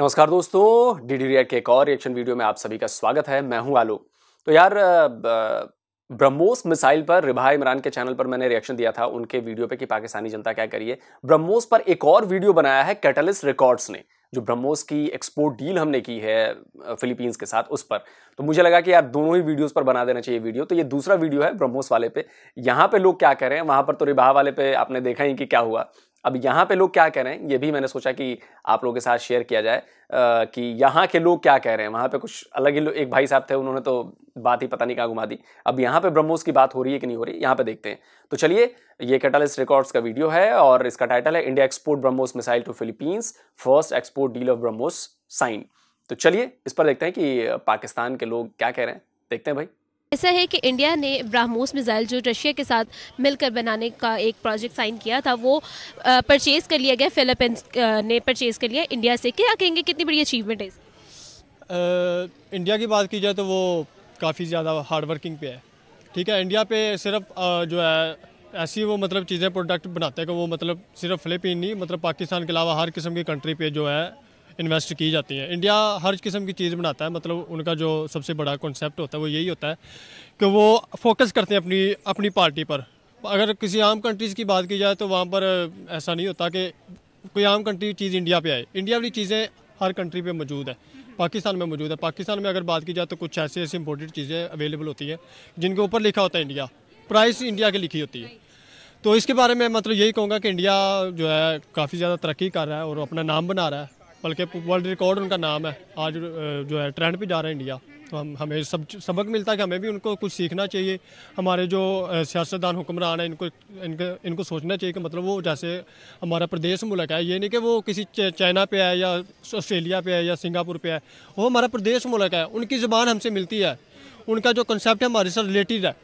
नमस्कार दोस्तों D D के एक और रिएक्शन वीडियो में आप सभी का स्वागत है मैं हूं आलोक तो यार ब्रह्मोस मिसाइल पर रिभा इमरान के चैनल पर मैंने रिएक्शन दिया था उनके वीडियो पे कि पाकिस्तानी जनता क्या करिए ब्रह्मोस पर एक और वीडियो बनाया है कैटलिस्ट रिकॉर्ड्स ने जो ब्रह्मोस की एक्सपोर्ट डील हमने की है फिलीपींस के साथ उस पर तो मुझे लगा कि यार दोनों ही वीडियोस पर बना देना चाहिए वीडियो तो ये दूसरा वीडियो है ब्रह्मोस वाले पे यहाँ पे लोग क्या कर रहे हैं वहाँ पर तो रिबाह वाले पे आपने देखा ही कि क्या हुआ अब यहाँ पे लोग क्या कह रहे हैं ये भी मैंने सोचा कि आप लोगों के साथ शेयर किया जाए आ, कि यहाँ के लोग क्या कह रहे हैं वहाँ पे कुछ अलग ही एक भाई साहब थे उन्होंने तो बात ही पता नहीं कहाँ घुमा दी अब यहाँ पे ब्रह्मोस की बात हो रही है कि नहीं हो रही यहाँ पे देखते हैं तो चलिए ये कैटलिस्ट रिकॉर्ड्स का वीडियो है और इसका टाइटल है India export BrahMos missile to Philippines first export deal of BrahMos sign तो चलिए इस पर देखते हैं कि पाकिस्तान के लोग क्या कह रहे हैं देखते हैं भाई ऐसा है कि इंडिया ने ब्राह्मोस मिज़ाइल जो रशिया के साथ मिलकर बनाने का एक प्रोजेक्ट साइन किया था वो परचेज़ कर लिया गया फिलिपींस ने परचेज़ कर लिया इंडिया से क्या कहेंगे कितनी बड़ी अचीवमेंट है इंडिया की बात की जाए तो वो काफ़ी ज़्यादा हार्ड वर्किंग पे है ठीक है इंडिया पे सिर्फ आ, जो है ऐसी वो मतलब चीज़ें प्रोडक्ट बनाते हैं कि वो मतलब सिर्फ फिलिपीन नहीं मतलब पाकिस्तान के अलावा हर किस्म की कंट्री पे जो है इन्वेस्ट की जाती हैं इंडिया हर किस्म की चीज़ बनाता है मतलब उनका जो सबसे बड़ा कॉन्सेप्ट होता है वो यही होता है कि वो फोकस करते हैं अपनी अपनी पार्टी पर अगर किसी आम कंट्रीज़ की बात की जाए तो वहाँ पर ऐसा नहीं होता कि कोई आम कंट्री चीज़ इंडिया पर आए इंडिया वाली चीज़ें हर कंट्री पर मौजूद है पाकिस्तान में मौजूद है पाकिस्तान में अगर बात की जाए तो कुछ ऐसी ऐसी इंपॉर्टेंट चीज़ें अवेलेबल होती हैं जिनके ऊपर लिखा होता है इंडिया प्राइस इंडिया की लिखी होती है तो इसके बारे में मतलब यही कहूँगा कि इंडिया जो है काफ़ी ज़्यादा तरक्की कर रहा है और अपना नाम बना रहा है बल्कि वर्ल्ड रिकॉर्ड उनका नाम है आज जो है ट्रेंड पे जा रहे हैं इंडिया तो हम हमें सब सबक मिलता है कि हमें भी उनको कुछ सीखना चाहिए हमारे जो सियासतदान हुक्मरान हैं इनको इनके इनको सोचना चाहिए कि मतलब वो जैसे हमारा प्रदेश मुल्क है ये नहीं कि वो किसी चाइना पे है या ऑस्ट्रेलिया पे है या सिंगापुर पे है वो हमारा प्रदेश मुल्क है उनकी ज़बान हमसे मिलती है उनका जो कंसेप्ट है हमारे से रिलेटेड है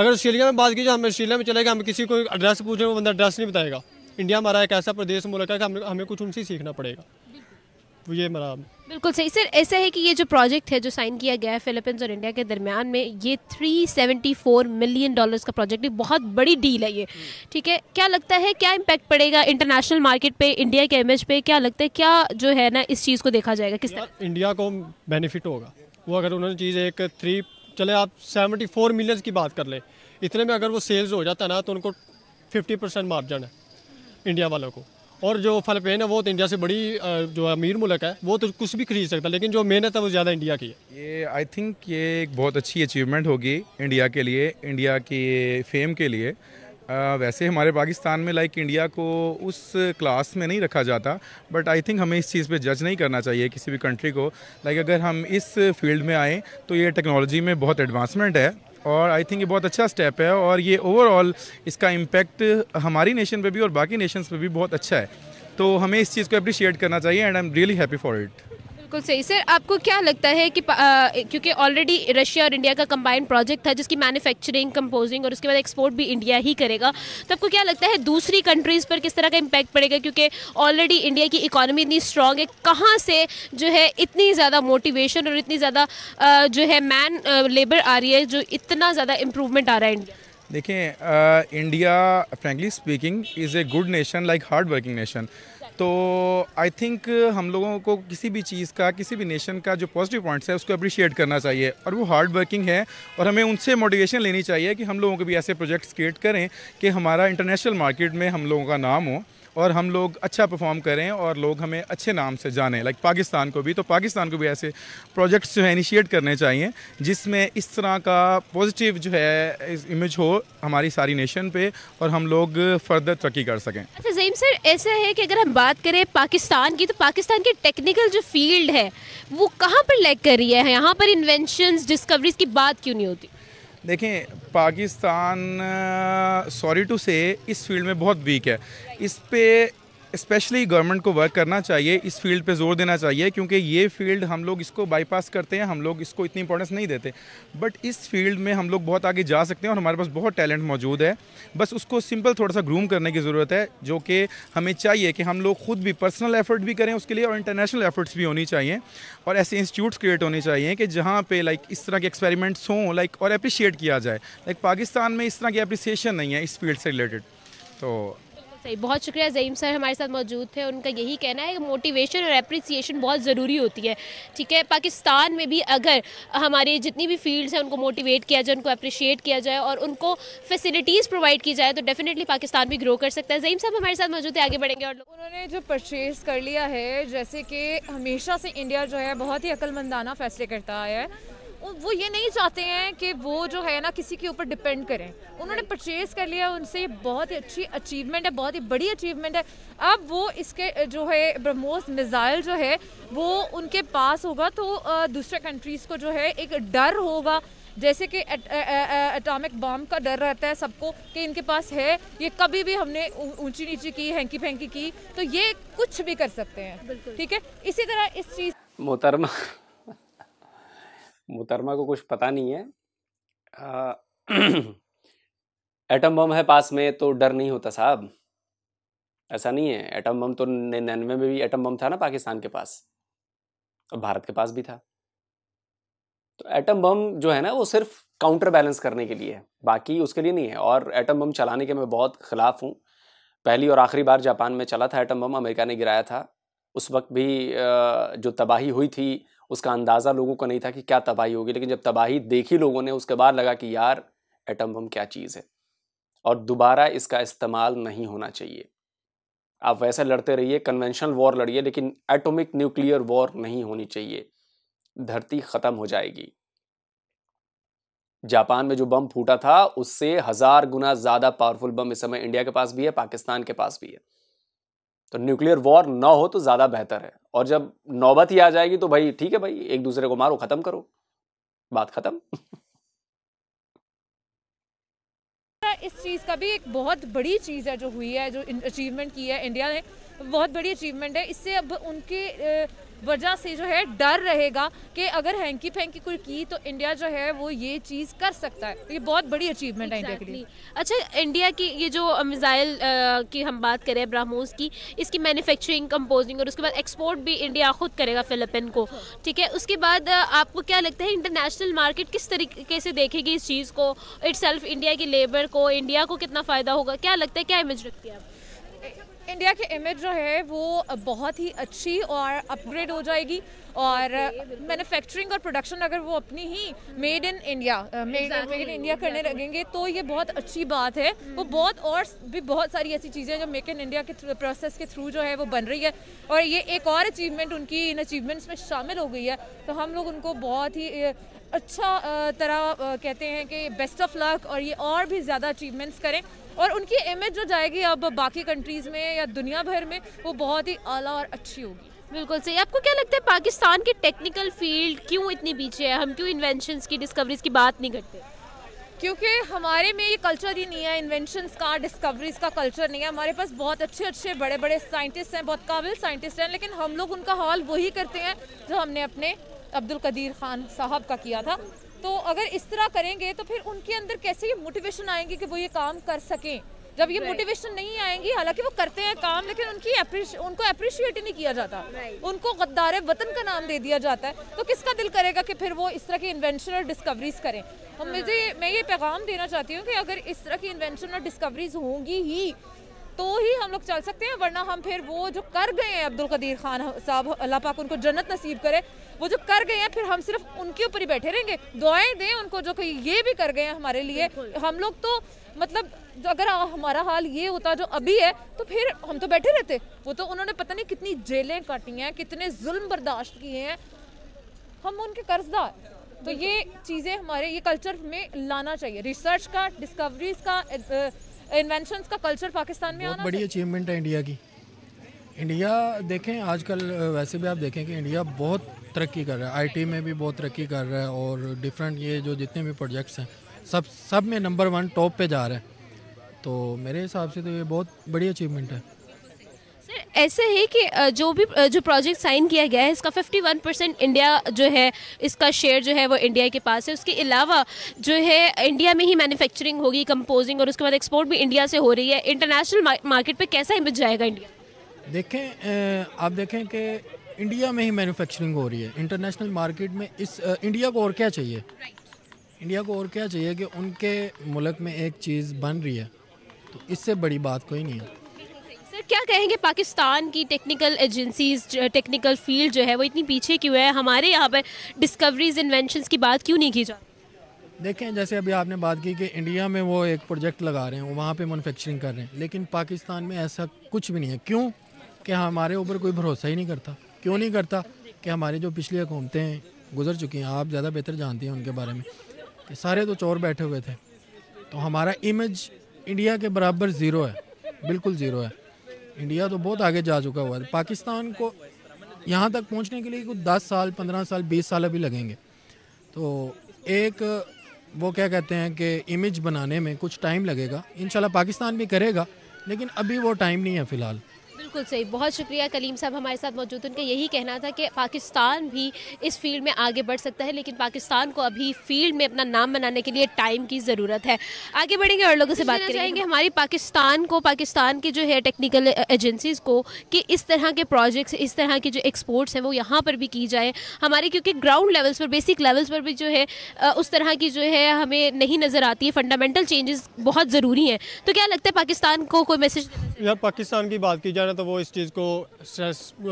अगर ऑस्ट्रेलिया में बात की जाए हम ऑस्ट्रेलिया में चले गए हम किसी को एड्रेस पूछें वो बंदा एड्रेस नहीं बताएगा इंडिया हमारा एक ऐसा प्रदेश मुल्क है कि हमें हमें कुछ उनसे सीखना पड़ेगा ये मराम बिल्कुल सही सर ऐसा है कि ये जो प्रोजेक्ट है जो साइन किया गया है फिलीपींस और इंडिया के दरमियान में ये 374 मिलियन डॉलर्स का प्रोजेक्ट है बहुत बड़ी डील है ये ठीक है क्या लगता है क्या इम्पैक्ट पड़ेगा इंटरनेशनल मार्केट पे इंडिया के इमेज पे क्या लगता है क्या जो है ना इस चीज़ को देखा जाएगा किस तरह इंडिया को बेनिफिट होगा वो अगर उन्होंने चीज़ एक थ्री चले आप सेवेंटी फोर मिलियन की बात कर ले इतने में अगर वो सेल्स हो जाता ना तो उनको फिफ्टी परसेंट मार्जन है इंडिया वालों को और जो फलपेन है वो तो इंडिया से बड़ी जो अमीर मुल्क है वो तो कुछ भी खरीद सकता है लेकिन जो मेहनत है वो ज़्यादा इंडिया की है ये आई थिंक ये एक बहुत अच्छी अचीवमेंट होगी इंडिया के लिए इंडिया की फेम के लिए आ, वैसे हमारे पाकिस्तान में लाइक इंडिया को उस क्लास में नहीं रखा जाता बट आई थिंक हमें इस चीज़ पे जज नहीं करना चाहिए किसी भी कंट्री को लाइक अगर हम इस फील्ड में आएँ तो ये टेक्नोलॉजी में बहुत एडवांसमेंट है और आई थिंक ये बहुत अच्छा स्टेप है और ये ओवरऑल इसका इम्पैक्ट हमारी नेशन पे भी और बाकी नेशंस पे भी बहुत अच्छा है तो हमें इस चीज़ को अप्रिशिएट करना चाहिए and I am really happy for it बिल्कुल सही सर आपको क्या लगता है कि क्योंकि ऑलरेडी रशिया और इंडिया का कंबाइंड प्रोजेक्ट था जिसकी मैन्युफैक्चरिंग कंपोजिंग और उसके बाद एक्सपोर्ट भी इंडिया ही करेगा तो आपको क्या लगता है दूसरी कंट्रीज़ पर किस तरह का इम्पैक्ट पड़ेगा क्योंकि ऑलरेडी इंडिया की इकॉनमी इतनी स्ट्रांग है कहाँ से जो है इतनी ज़्यादा मोटिवेशन और इतनी ज़्यादा जो है मैन लेबर आ रही है जो इतना ज़्यादा इम्प्रूवमेंट आ रहा है इंडिया देखें India frankly speaking is a good nation like hard working nation तो आई थिंक हम लोगों को किसी भी चीज़ का किसी भी नेशन का जो पॉजिटिव पॉइंट्स है उसको अप्रिशिएट करना चाहिए और वो हार्ड वर्किंग है और हमें उनसे मोटिवेशन लेनी चाहिए कि हम लोगों को भी ऐसे प्रोजेक्ट्स क्रिएट करें कि हमारा इंटरनेशनल मार्केट में हम लोगों का नाम हो और हम लोग अच्छा परफॉर्म करें और लोग हमें अच्छे नाम से जाने लाइक पाकिस्तान को भी तो पाकिस्तान को भी ऐसे प्रोजेक्ट्स जो है इनिशिएट करने चाहिए जिसमें इस तरह का पॉजिटिव जो है इमेज हो हमारी सारी नेशन पे और हम लोग फर्दर तरक्की कर सकें अच्छा जईम सर ऐसा है कि अगर हम बात करें पाकिस्तान की तो पाकिस्तान की टेक्निकल जो फील्ड है वो कहाँ पर लैक कर रही है यहाँ पर इन्वेंशन डिस्कवरीज की बात क्यों नहीं होती देखें पाकिस्तान सॉरी टू से इस फील्ड में बहुत वीक है इस पर स्पेशली गवर्नमेंट को वर्क करना चाहिए इस फील्ड पे जोर देना चाहिए क्योंकि ये फील्ड हम लोग इसको बाईपास करते हैं हम लोग इसको इतनी इंपॉर्टेंस नहीं देते बट इस फील्ड में हम लोग बहुत आगे जा सकते हैं और हमारे पास बहुत टैलेंट मौजूद है बस उसको सिंपल थोड़ा सा ग्रूम करने की ज़रूरत है जो कि हमें चाहिए कि हम लोग खुद भी पर्सनल एफर्ट भी करें उसके लिए और इंटरनेशनल एफर्ट्स भी होनी चाहिए और ऐसे इंस्टीट्यूट्स क्रिएट होने चाहिए कि जहाँ पर लाइक इस तरह के एक्सपेरिमेंट्स हों लाइक और अप्रिशिएट किया जाए लाइक पाकिस्तान में इस तरह की अप्रिसिएशन नहीं है इस फील्ड से रिलेटेड तो सही बहुत शुक्रिया जईम सर हमारे साथ मौजूद थे उनका यही कहना है कि मोटिवेशन और अप्रिसिएशन बहुत ज़रूरी होती है ठीक है पाकिस्तान में भी अगर हमारे जितनी भी फील्ड्स हैं उनको मोटिवेट किया जाए उनको अप्रिशिएट किया जाए और उनको फैसिलिटीज़ प्रोवाइड की जाए तो डेफिनेटली पाकिस्तान भी ग्रो कर सकता है जईम साहब हमारे साथ मौजूद है आगे बढ़ेंगे और उन्होंने जो परचेज़ कर लिया है जैसे कि हमेशा से इंडिया जो है बहुत ही अक्लमंदाना फैसले करता है वो ये नहीं चाहते हैं कि वो जो है ना किसी के ऊपर डिपेंड करें उन्होंने परचेज़ कर लिया उनसे बहुत ही अच्छी अचीवमेंट है बहुत ही बड़ी अचीवमेंट है अब वो इसके जो है ब्रह्मोस मिज़ाइल जो है वो उनके पास होगा तो दूसरे कंट्रीज़ को जो है एक डर होगा जैसे कि एटॉमिक बॉम्ब का डर रहता है सबको कि इनके पास है ये कभी भी हमने ऊंची नीची की हैंकी फेंकी की तो ये कुछ भी कर सकते हैं ठीक है इसी तरह इस चीज़ मोहतरमा मुतरमा को कुछ पता नहीं है एटम बम है पास में तो डर नहीं होता साहब ऐसा नहीं है एटम बम तो निन्यानवे में भी एटम बम था ना पाकिस्तान के पास और भारत के पास भी था तो एटम बम जो है ना वो सिर्फ काउंटर बैलेंस करने के लिए है बाकी उसके लिए नहीं है और एटम बम चलाने के मैं बहुत खिलाफ हूँ पहली और आखिरी बार जापान में चला था एटम बम अमेरिका ने गिराया था उस वक्त भी जो तबाही हुई थी उसका अंदाज़ा लोगों को नहीं था कि क्या तबाही होगी लेकिन जब तबाही देखी लोगों ने उसके बाद लगा कि यार एटम बम क्या चीज़ है और दोबारा इसका इस्तेमाल नहीं होना चाहिए आप वैसे लड़ते रहिए कन्वेंशनल वॉर लड़िए लेकिन एटॉमिक न्यूक्लियर वॉर नहीं होनी चाहिए धरती ख़त्म हो जाएगी जापान में जो बम फूटा था उससे हज़ार गुना ज़्यादा पावरफुल बम इस समय इंडिया के पास भी है पाकिस्तान के पास भी है तो न्यूक्लियर वॉर ना हो तो ज़्यादा बेहतर है और जब नौबत ही आ जाएगी तो भाई ठीक है भाई एक दूसरे को मारो ख़त्म करो बात ख़त्म इस चीज़ का भी एक बहुत बड़ी चीज़ है जो हुई है जो अचीवमेंट की है इंडिया ने बहुत बड़ी अचीवमेंट है इससे अब उनके वजह से जो है डर रहेगा कि अगर हैंकी फैंकी कोई की तो इंडिया जो है वो ये चीज़ कर सकता है ये बहुत बड़ी अचीवमेंट exactly. है इंडिया के लिए अच्छा इंडिया की ये जो मिज़ाइल की हम बात करें ब्राह्मोस की इसकी मैन्युफैक्चरिंग कंपोजिंग और उसके बाद एक्सपोर्ट भी इंडिया खुद करेगा फिलिपिन को ठीक है उसके बाद आपको क्या लगता है इंटरनेशनल मार्केट किस तरीके से देखेगी इस चीज़ को इट इंडिया की लेबर को इंडिया को कितना फ़ायदा होगा क्या लगता है क्या इमेज रखती है आप इंडिया की इमेज जो है वो बहुत ही अच्छी और अपग्रेड हो जाएगी और मैन्युफैक्चरिंग और प्रोडक्शन अगर वो अपनी ही made in India made in India करने लगेंगे तो ये बहुत अच्छी बात है वो hmm. बहुत और भी बहुत सारी ऐसी चीज़ें जो मेक इन इंडिया के प्रोसेस के थ्रू जो है वो बन रही है और ये एक और अचीवमेंट उनकी इन अचीवमेंट्स में शामिल हो गई है तो हम लोग उनको बहुत ही अच्छा तरह कहते हैं कि बेस्ट ऑफ लक और ये और भी ज़्यादा अचीवमेंट्स करें और उनकी इमेज जो जाएगी अब बाकी कंट्रीज़ में या दुनिया भर में वो बहुत ही आला और अच्छी होगी बिल्कुल सही आपको क्या लगता है पाकिस्तान के टेक्निकल फील्ड क्यों इतनी पीछे है हम क्यों इन्वेंशन की डिस्कवरीज की बात नहीं करते क्योंकि हमारे में ये कल्चर ही नहीं है इन्वेंशंस का डिस्कवरीज का कल्चर नहीं है हमारे पास बहुत अच्छे अच्छे बड़े बड़े साइंटिस्ट हैं बहुत काबिल साइंटिस्ट हैं लेकिन हम लोग उनका हॉल वही करते हैं जो हमने अपने अब्दुल कदीर खान साहब का किया था तो अगर इस तरह करेंगे तो फिर उनके अंदर कैसे ये मोटिवेशन आएंगी कि वो ये काम कर सकें जब ये मोटिवेशन right. नहीं आएंगी हालांकि वो करते हैं काम लेकिन उनकी अप्रिश, उनको अप्रिशिएट ही नहीं किया जाता right. उनको गद्दार वतन का नाम दे दिया जाता है तो किसका दिल करेगा कि फिर वो इस तरह की इन्वेंशन और डिस्कवरीज करें और मुझे हाँ। मैं ये पैगाम देना चाहती हूँ कि अगर इस तरह की इन्वेंशन और डिस्कवरीज होंगी ही तो ही हम लोग चल सकते हैं वरना हम फिर वो जो कर गए हैं अब्दुल कदीर खान साहब अल्लाह पाक उनको जन्नत नसीब करे वो जो कर गए हैं फिर हम सिर्फ उनके ऊपर ही बैठे रहेंगे दुआएं दें उनको जो कि ये भी कर गए हैं हमारे लिए हम लोग तो मतलब अगर हमारा हाल ये होता जो अभी है तो फिर हम तो बैठे रहते वो तो उन्होंने पता नहीं कितनी जेलें काटी हैं कितने जुल्म बर्दाश्त किए हैं हम उनके कर्जदार तो ये चीज़ें हमारे ये कल्चर में लाना चाहिए रिसर्च का डिस्कवरीज का इन्वेंशन का कल्चर पाकिस्तान में आना बड़ी अचीवमेंट है इंडिया की इंडिया देखें आजकल वैसे भी आप देखें कि इंडिया बहुत तरक्की कर रहा है आईटी में भी बहुत तरक्की कर रहा है और डिफरेंट ये जो जितने भी प्रोजेक्ट्स हैं सब सब में नंबर वन टॉप पे जा रहा है तो मेरे हिसाब से तो ये बहुत बड़ी अचीवमेंट है ऐसे है कि जो भी जो प्रोजेक्ट साइन किया गया है इसका 51 परसेंट इंडिया जो है इसका शेयर जो है वो इंडिया के पास है उसके अलावा जो है इंडिया में ही मैन्युफैक्चरिंग होगी कंपोजिंग और उसके बाद एक्सपोर्ट भी इंडिया से हो रही है इंटरनेशनल मार्केट पे कैसा इमेज जाएगा इंडिया देखें आप देखें कि इंडिया में ही मैनुफैक्चरिंग हो रही है इंटरनेशनल मार्केट में इस इंडिया को और क्या चाहिए इंडिया को और क्या चाहिए कि उनके मुल्क में एक चीज़ बन रही है तो इससे बड़ी बात कोई नहीं है क्या कहेंगे पाकिस्तान की टेक्निकल एजेंसीज टेक्निकल फील्ड जो है वो इतनी पीछे क्यों है हमारे यहाँ पर डिस्कवरीज इन्वेंशन की बात क्यों नहीं की जा देखें जैसे अभी आपने बात की कि इंडिया में वो एक प्रोजेक्ट लगा रहे हैं वहाँ पे मैनुफेक्चरिंग कर रहे हैं लेकिन पाकिस्तान में ऐसा कुछ भी नहीं है क्यों कि हमारे ऊपर कोई भरोसा ही नहीं करता क्यों नहीं करता कि हमारे जो पिछली हुकूमतें गुजर चुकी हैं आप ज़्यादा बेहतर जानती हैं उनके बारे में कि सारे तो चोर बैठे हुए थे तो हमारा इमेज इंडिया के बराबर ज़ीरो है बिल्कुल ज़ीरो है इंडिया तो बहुत आगे जा चुका हुआ है पाकिस्तान को यहाँ तक पहुँचने के लिए कुछ दस साल पंद्रह साल बीस साल अभी लगेंगे तो एक वो क्या कहते हैं कि इमेज बनाने में कुछ टाइम लगेगा इन पाकिस्तान भी करेगा लेकिन अभी वो टाइम नहीं है फ़िलहाल बिल्कुल सही बहुत शुक्रिया कलीम साहब हमारे साथ मौजूद उनका यही कहना था कि पाकिस्तान भी इस फील्ड में आगे बढ़ सकता है लेकिन पाकिस्तान को अभी फील्ड में अपना नाम बनाने के लिए टाइम की ज़रूरत है आगे बढ़ेंगे और लोगों से बात करेंगे हमारी पाकिस्तान को पाकिस्तान की जो है टेक्निकल एजेंसीज़ को कि इस तरह के प्रोजेक्ट्स इस तरह के जो एक्सपोर्ट्स हैं वो यहाँ पर भी की जाए हमारे क्योंकि ग्राउंड लेवल्स पर बेसिक लेवल्स पर भी जो है उस तरह की जो है हमें नहीं नज़र आती है फंडामेंटल चेंजेस बहुत ज़रूरी हैं तो क्या लगता है पाकिस्तान को कोई मैसेज यार पाकिस्तान की बात की जाए तो तो वो इस चीज़ को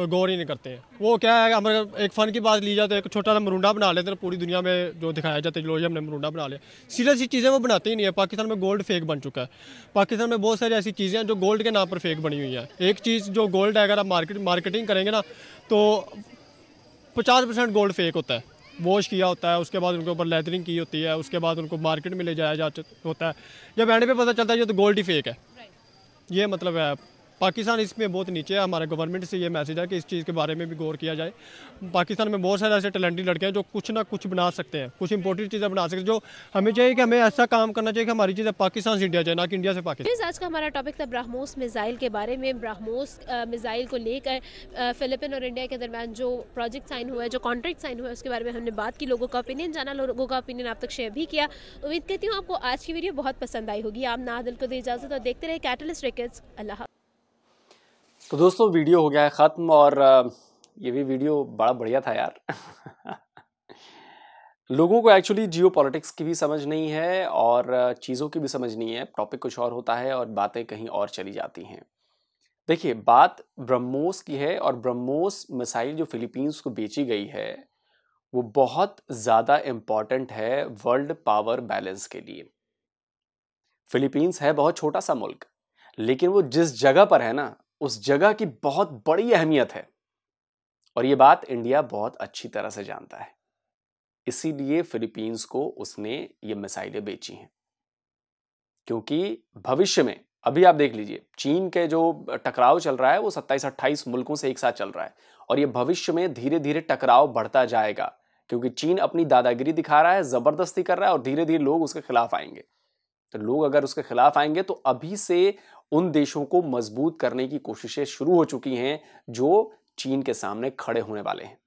गौर ही नहीं करते हैं वो क्या है हमारे एक फ़न की बात ली जाए तो एक छोटा सा मरूडा बना लेते हैं पूरी दुनिया में जो दिखाया जाता है जो हमने मरूडा बना लिया सीरियस चीज़ें वो बनाते ही नहीं है पाकिस्तान में गोल्ड फेक बन चुका है पाकिस्तान में बहुत सारी ऐसी चीज़ें हैं जो गोल्ड के नाम पर फेक बनी हुई हैं एक चीज़ जो गोल्ड है अगर आप मार्केट मार्केटिंग करेंगे ना तो पचास परसेंट गोल्ड फेक होता है वॉश किया होता है उसके बाद उनके ऊपर लेदरिंग की होती है उसके बाद उनको मार्केट में ले जाया जा होता है जब एंड पे पता चलता है ये तो गोल्ड ही फेक है ये मतलब है पाकिस्तान इसमें बहुत नीचे है हमारे गवर्नमेंट से ये मैसेज है कि इस चीज़ के बारे में भी गौर किया जाए पाकिस्तान में बहुत सारे ऐसे टैलेंटेड लड़के हैं जो कुछ ना कुछ बना सकते हैं कुछ इंपॉर्टेंट चीज़ें बना सकते हैं जो हमें चाहिए कि हमें ऐसा काम करना चाहिए कि हमारी चीज़ें पाकिस्तान से इंडिया जाए ना कि इंडिया से पाकिस्तान आज का हमारा टॉपिक था ब्राह्मोस मिज़ाइल के बारे में ब्राह्मोस मिज़ाइल को लेकर फिलिपिन और इंडिया के दरमियान जो प्रोजेक्ट साइन हुआ है जो कॉन्ट्रैक्ट साइन हुआ है उसके बारे में हमने बात की लोगों का ओपिनियन जाना लोगों का ओपिनियन आप तक शेयर भी किया उम्मीद करती हूँ आपको आज की वीडियो बहुत पसंद आई होगी आप नादिल को दी इजाज़त और देखते रहे कैटलिस्ट रिकेट्स अल्लाह तो दोस्तों वीडियो हो गया है ख़त्म और ये भी वीडियो बड़ा बढ़िया था यार लोगों को एक्चुअली जियो पॉलिटिक्स की भी समझ नहीं है और चीज़ों की भी समझ नहीं है टॉपिक कुछ और होता है और बातें कहीं और चली जाती हैं देखिए बात ब्रह्मोस की है और ब्रह्मोस मिसाइल जो फिलीपींस को बेची गई है वो बहुत ज़्यादा इम्पॉर्टेंट है वर्ल्ड पावर बैलेंस के लिए फिलीपींस है बहुत छोटा सा मुल्क लेकिन वो जिस जगह पर है ना उस जगह की बहुत बड़ी अहमियत है और ये बात इंडिया बहुत अच्छी तरह से जानता है इसीलिए फिलीपींस को उसने ये मिसाइलें बेची हैं क्योंकि भविष्य में अभी आप देख लीजिए चीन के जो टकराव चल रहा है वो सत्ताईस अट्ठाईस मुल्कों से एक साथ चल रहा है और ये भविष्य में धीरे धीरे टकराव बढ़ता जाएगा क्योंकि चीन अपनी दादागिरी दिखा रहा है ज़बरदस्ती कर रहा है और धीरे धीरे लोग उसके खिलाफ आएंगे तो लोग अगर उसके खिलाफ आएंगे तो अभी से उन देशों को मजबूत करने की कोशिशें शुरू हो चुकी हैं जो चीन के सामने खड़े होने वाले हैं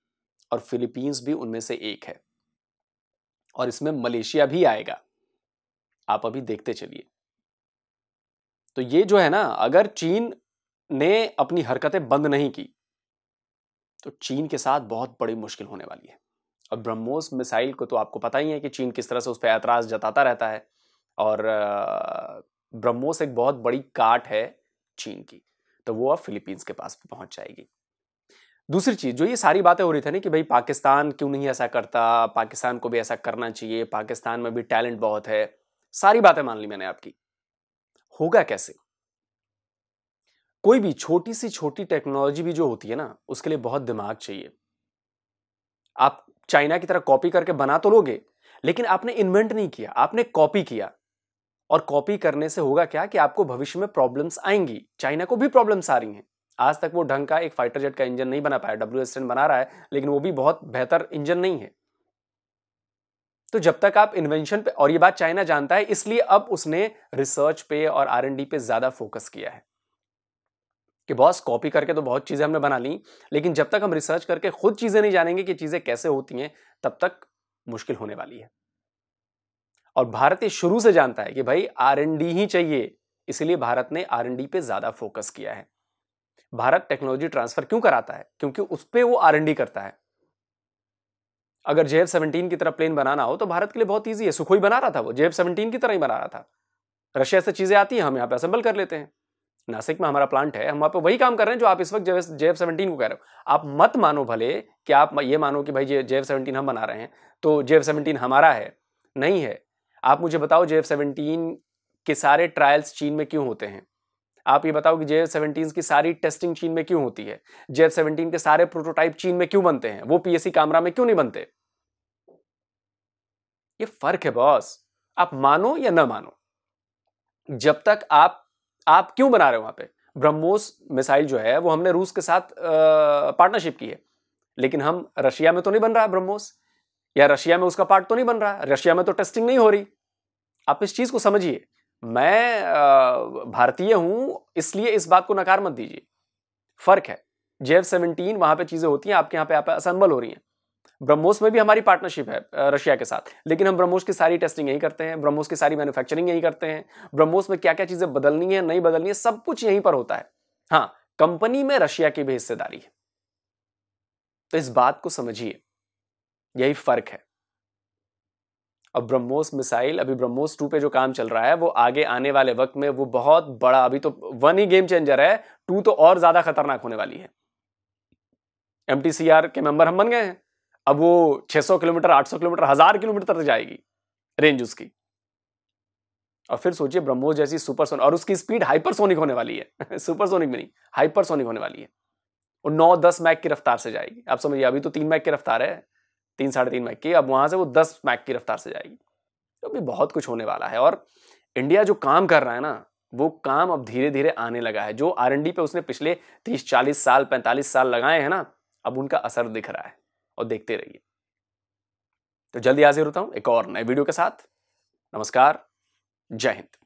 और फिलीपींस भी उनमें से एक है और इसमें मलेशिया भी आएगा आप अभी देखते चलिए तो ये जो है ना अगर चीन ने अपनी हरकतें बंद नहीं की तो चीन के साथ बहुत बड़ी मुश्किल होने वाली है और ब्रह्मोस मिसाइल को तो आपको पता ही है कि चीन किस तरह से उस पर ऐतराज जताता रहता है और ब्रह्मोस एक बहुत बड़ी काट है चीन की तो वो अब फिलीपींस के पास पहुंच जाएगी दूसरी चीज जो ये सारी बातें हो रही थी ना कि भाई पाकिस्तान क्यों नहीं ऐसा करता पाकिस्तान को भी ऐसा करना चाहिए पाकिस्तान में भी टैलेंट बहुत है सारी बातें मान ली मैंने आपकी होगा कैसे कोई भी छोटी सी छोटी टेक्नोलॉजी भी जो होती है ना उसके लिए बहुत दिमाग चाहिए आप चाइना की तरह कॉपी करके बना तो लोगे लेकिन आपने इन्वेंट नहीं किया आपने कॉपी किया और कॉपी करने से होगा क्या कि आपको भविष्य में प्रॉब्लम्स आएंगी चाइना को भी प्रॉब्लम्स आ रही हैं आज तक वो ढंग का एक फाइटर जेट का इंजन नहीं बना पाया डब्ल्यू बना रहा है लेकिन वो भी बहुत बेहतर इंजन नहीं है तो जब तक आप इन्वेंशन पे और ये बात चाइना जानता है इसलिए अब उसने रिसर्च पे और आर एन डी पे ज़्यादा फोकस किया है कि बॉस कॉपी करके तो बहुत चीज़ें हमने बना ली लेकिन जब तक हम रिसर्च करके खुद चीज़ें नहीं जानेंगे कि चीज़ें कैसे होती हैं तब तक मुश्किल होने वाली है और भारत ये शुरू से जानता है कि भाई आर ही चाहिए इसलिए भारत ने आर पे ज़्यादा फोकस किया है भारत टेक्नोलॉजी ट्रांसफर क्यों कराता है क्योंकि उस पर वो आर करता है अगर जेएफ सेवनटीन की तरह प्लेन बनाना हो तो भारत के लिए बहुत ईजी है सुखोई बना रहा था वो जेएफ सेवनटीन की तरह ही बना रहा था रशिया से चीज़ें आती हैं हम यहाँ पे असेंबल कर लेते हैं नासिक में हमारा प्लांट है हम वहाँ पे वही काम कर रहे हैं जो आप इस वक्त जे एफ सेवनटीन को कह रहे हो आप मत मानो भले कि आप ये मानो कि भाई जे एफ सेवनटीन हम बना रहे हैं तो जे एफ सेवनटीन हमारा है नहीं है आप मुझे बताओ जे एफ सेवनटीन के सारे ट्रायल्स चीन में क्यों होते हैं आप ये बताओ कि जे एफ सेवनटीन की सारी टेस्टिंग चीन में क्यों होती है जे एफ सेवनटीन के सारे प्रोटोटाइप चीन में क्यों बनते हैं वो पीएससी कामरा में क्यों नहीं बनते ये फर्क है बॉस आप मानो या ना मानो जब तक आप आप क्यों बना रहे हो वहां पे ब्रह्मोस मिसाइल जो है वो हमने रूस के साथ पार्टनरशिप की है लेकिन हम रशिया में तो नहीं बन रहा है ब्रह्मोस या रशिया में उसका पार्ट तो नहीं बन रहा रशिया में तो टेस्टिंग नहीं हो रही आप इस चीज़ को समझिए मैं भारतीय हूं इसलिए इस बात को नकार मत दीजिए फर्क है जेव सेवनटीन वहां पे चीज़ें होती हैं आपके यहाँ पे आप असम्बल हो रही हैं ब्रह्मोस में भी हमारी पार्टनरशिप है रशिया के साथ लेकिन हम ब्रह्मोस की सारी टेस्टिंग यहीं करते हैं ब्रह्मोस की सारी मैन्युफैक्चरिंग यहीं करते हैं ब्रह्मोस में क्या क्या चीज़ें बदलनी है नहीं बदलनी है सब कुछ यहीं पर होता है हाँ कंपनी में रशिया की भी हिस्सेदारी है तो इस बात को समझिए यही फर्क है अब ब्रह्मोस मिसाइल अभी ब्रह्मोस टू पे जो काम चल रहा है वो आगे आने वाले वक्त में वो बहुत बड़ा अभी तो वन ही गेम चेंजर है टू तो और ज्यादा खतरनाक होने वाली है एम के मेंबर हम बन गए हैं अब वो 600 किलोमीटर 800 किलोमीटर हजार किलोमीटर तक जाएगी रेंज उसकी और फिर सोचिए ब्रह्मोस जैसी सुपरसोनिक और उसकी स्पीड हाइपरसोनिक होने वाली है सुपरसोनिक में नहीं हाइपरसोनिक होने वाली है और नौ दस मैक की रफ्तार से जाएगी आप समझिए अभी तो तीन मैक की रफ्तार है तीन साढ़े तीन मैक की अब वहाँ से वो दस मैक की रफ्तार से जाएगी तो अभी बहुत कुछ होने वाला है और इंडिया जो काम कर रहा है ना वो काम अब धीरे धीरे आने लगा है जो आर पे उसने पिछले तीस चालीस साल पैंतालीस साल लगाए हैं ना अब उनका असर दिख रहा है और देखते रहिए तो जल्दी हाजिर होता हूँ एक और नए वीडियो के साथ नमस्कार जय हिंद